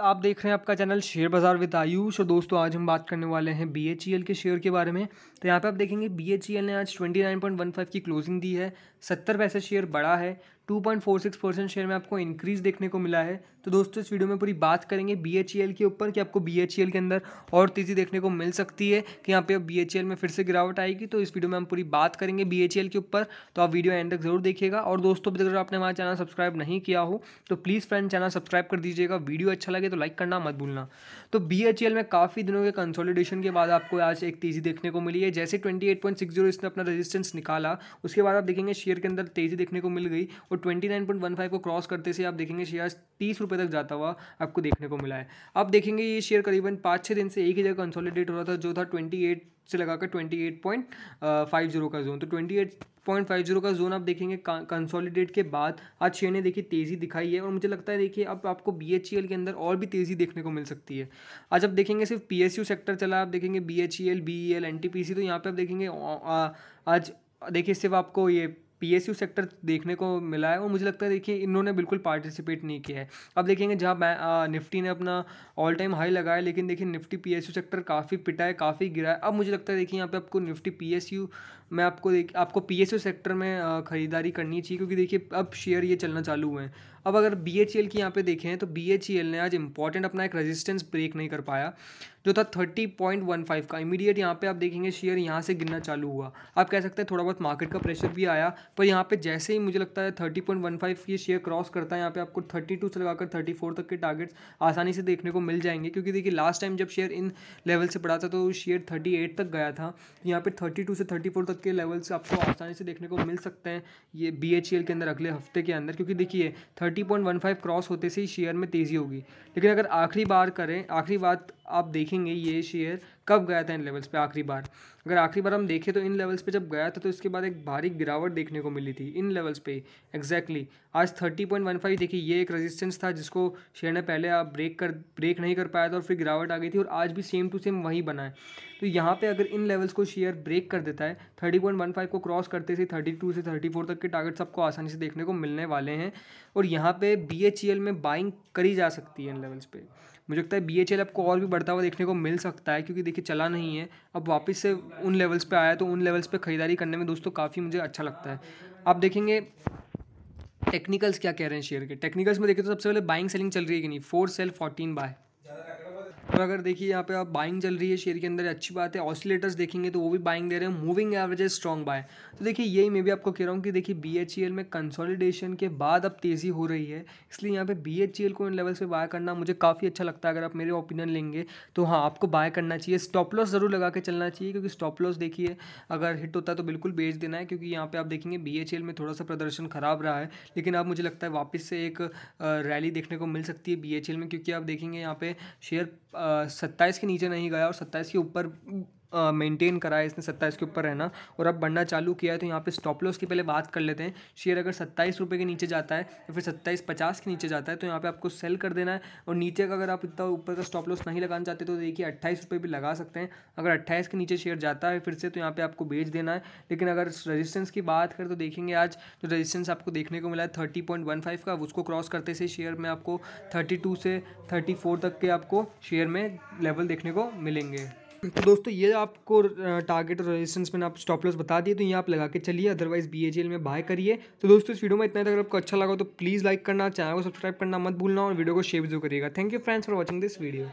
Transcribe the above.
आप देख रहे हैं आपका चैनल शेयर बाज़ार विद आयुष और दोस्तों आज हम बात करने वाले हैं बी e के शेयर के बारे में तो यहाँ पे आप देखेंगे बी e ने आज 29.15 की क्लोजिंग दी है सत्तर पैसे शेयर बढ़ा है 2.46 परसेंट शेयर में आपको इंक्रीज देखने को मिला है तो दोस्तों इस वीडियो में पूरी बात करेंगे बी e के ऊपर कि आपको बी e के अंदर और तेज़ी देखने को मिल सकती है कि यहाँ पे अब बी e में फिर से गिरावट आएगी तो इस वीडियो में हम पूरी बात करेंगे बी के ऊपर तो आप वीडियो एंड तक जरूर देखिएगा और दोस्तों अभी अगर आपने हमारा चैनल सब्सक्राइब नहीं किया हो तो प्लीज़ फ्रेंड चैनल सब्सक्राइब कर दीजिएगा वीडियो अच्छा लगे तो लाइक करना मत भूलना तो बी में काफ़ी दिनों के कंसोलिडेशन के बाद आपको आज एक तेज़ी देखने को मिली है जैसे ट्वेंटी इसने अपना रजिस्टेंस निकाला उसके बाद आप देखेंगे शेयर के अंदर तेज़ी देखने को मिल गई और twenty nine point one five को क्रॉस करते से आप देखेंगे शेयर तीस रुपये तक जाता हुआ आपको देखने को मिला है अब देखेंगे ये शेयर करीबन पाँच छः दिन से एक ही जगह कंसोलिडेट हो रहा था जो था ट्वेंटी एट से लगाकर twenty eight point five zero का जोन तो twenty eight point five zero का जोन आप देखेंगे कंसोलिडेट के बाद आज शेयर ने देखिए तेज़ी दिखाई है और मुझे लगता है देखिए अब आपको बी एच ई एल के अंदर और भी तेज़ी देखने को मिल सकती है आज आप देखेंगे सिर्फ पी एस यू सेक्टर चला आप देखेंगे B H E L B E L N T P C तो यहाँ पे आप देखेंगे आज देखिए सिर्फ आपको ये पीएसयू सेक्टर देखने को मिला है और मुझे लगता है देखिए इन्होंने बिल्कुल पार्टिसिपेट नहीं किया है अब देखेंगे जहाँ निफ्टी ने अपना ऑल टाइम हाई लगाया लेकिन देखिए निफ्टी पीएसयू सेक्टर काफ़ी पिटा है काफ़ी गिरा है अब मुझे लगता है देखिए यहाँ पे आपको निफ्टी पीएसयू में आपको देख आपको यू सेक्टर में ख़रीदारी करनी चाहिए क्योंकि देखिए अब शेयर ये चलना चालू हुए हैं अब अगर बी की यहाँ पे देखें तो बी ने आज इंपॉर्टेंट अपना एक रजिस्टेंस ब्रेक नहीं कर पाया जो था थर्टी पॉइंट वन फाइव का इमीडिएट यहाँ पे आप देखेंगे शेयर यहाँ से गिरना चालू हुआ आप कह सकते हैं थोड़ा बहुत मार्केट का प्रेशर भी आया पर यहाँ पे जैसे ही मुझे लगता है थर्टी पॉइंट वन फाइव ये शेयर क्रॉस करता है यहाँ पे आपको थर्टी टू से लगाकर थर्टी फोर तक के टारगेट्स आसानी से देखने को मिल जाएंगे क्योंकि देखिए लास्ट टाइम जब शेयर इन लेवल से पड़ा था तो शेयर थर्टी एट तक गया था यहाँ पर थर्टी टू से थर्टी फोर तक के लेवल्स आपको आसानी से देखने को मिल सकते हैं ये बी एच एल के अंदर अगले हफ्ते के अंदर क्योंकि देखिए thirty point one five cross होते से ही शेयर में तेज़ी होगी लेकिन अगर आखिरी बार करें आखिरी बात आप देखेंगे ये शेयर कब गया था इन लेवल्स पे आखिरी बार अगर आखिरी बार हम देखें तो इन लेवल्स पे जब गया था तो इसके बाद एक भारी गिरावट देखने को मिली थी इन लेवल्स पे एग्जैक्टली exactly. आज थर्टी पॉइंट वन फाइव देखिए ये एक रेजिस्टेंस था जिसको शेयर ने पहले आप ब्रेक कर ब्रेक नहीं कर पाया था और फिर गिरावट आ गई थी और आज भी सेम टू सेम वहीं बना है तो यहाँ पर अगर इन लेवल्स को शेयर ब्रेक कर देता है थर्टी पॉइंट वन फाइव को क्रॉस करते से थर्टी टू से थर्टी फोर तक के टारगेट्स आपको आसानी से देखने को मिलने वाले हैं और यहाँ पर बी e में बाइंग करी जा सकती है इन लेवल्स पर मुझे लगता है बी e आपको और भी बढ़ता हुआ देखने को मिल सकता है क्योंकि देखिए चला नहीं है अब वापस से उन लेवल्स पे आया तो उन लेवल्स पे ख़रीदारी करने में दोस्तों काफ़ी मुझे अच्छा लगता है आप देखेंगे टेक्निकल्स क्या कह रहे हैं शेयर के टेक्निकल्स में देखिए तो सबसे पहले बाइंग सेलिंग चल रही है कि नहीं फोर सेल फोर्टीन बाय तो अगर देखिए यहाँ पे आप बाइंग चल रही है शेयर के अंदर अच्छी बात है ऑसिलेटर्स देखेंगे तो वो भी बाइंग दे रहे हैं मूविंग एवरेज स्ट्रॉन्ग बाय तो देखिए यही मैं भी आपको कह रहा हूँ कि देखिए बी e में कंसोलिडेशन के बाद अब तेज़ी हो रही है इसलिए यहाँ पे बी e को इन लेवल्स पे बाय करना मुझे काफ़ी अच्छा लगता है अगर आप मेरे ओपिनियन लेंगे तो हाँ आपको बाय करना चाहिए स्टॉप लॉस ज़रूर लगा के चलना चाहिए क्योंकि स्टॉप लॉस देखिए अगर हिट होता है तो बिल्कुल बेच देना है क्योंकि यहाँ पर आप देखेंगे बी e में थोड़ा सा प्रदर्शन खराब रहा है लेकिन अब मुझे लगता है वापस से एक रैली देखने को मिल सकती है बी में क्योंकि आप देखेंगे यहाँ पे शेयर सत्ताईस के नीचे नहीं गया और सत्ताईस के ऊपर मेंटेन करा है इसने सत्ताईस के ऊपर रहना और अब बढ़ना चालू किया है तो यहाँ पे स्टॉप लॉस की पहले बात कर लेते हैं शेयर अगर सत्ताईस रुपये के नीचे जाता है या फिर सत्ताईस पचास के नीचे जाता है तो यहाँ पे आपको सेल कर देना है और नीचे का अगर आप इतना ऊपर का स्टॉप लॉस नहीं लगाना चाहते तो देखिए अट्ठाईस रुपये भी लगा सकते हैं अगर अट्ठाईस के नीचे शेयर जाता है फिर से तो यहाँ पर आपको बेच देना है लेकिन अगर रजिस्टेंस की बात करें तो देखेंगे आज जो रजिस्टेंस आपको देखने को मिला है थर्टी का उसको क्रॉस करते से शेयर में आपको थर्टी से थर्टी तक के आपको शेयर में लेवल देखने को मिलेंगे तो दोस्तों ये आपको टारगेट और रेजिस्टेंस मैंने आप स्टॉप लॉस बता दिए तो ये आप लगा के चलिए अदरवाइज बी में बाय करिए तो दोस्तों इस वीडियो में इतना अगर आपको अच्छा लगा तो प्लीज़ लाइक करना चैनल को सब्सक्राइब करना मत भूलना और वीडियो को शेयर जरूर करिएगा thank you friends for watching this video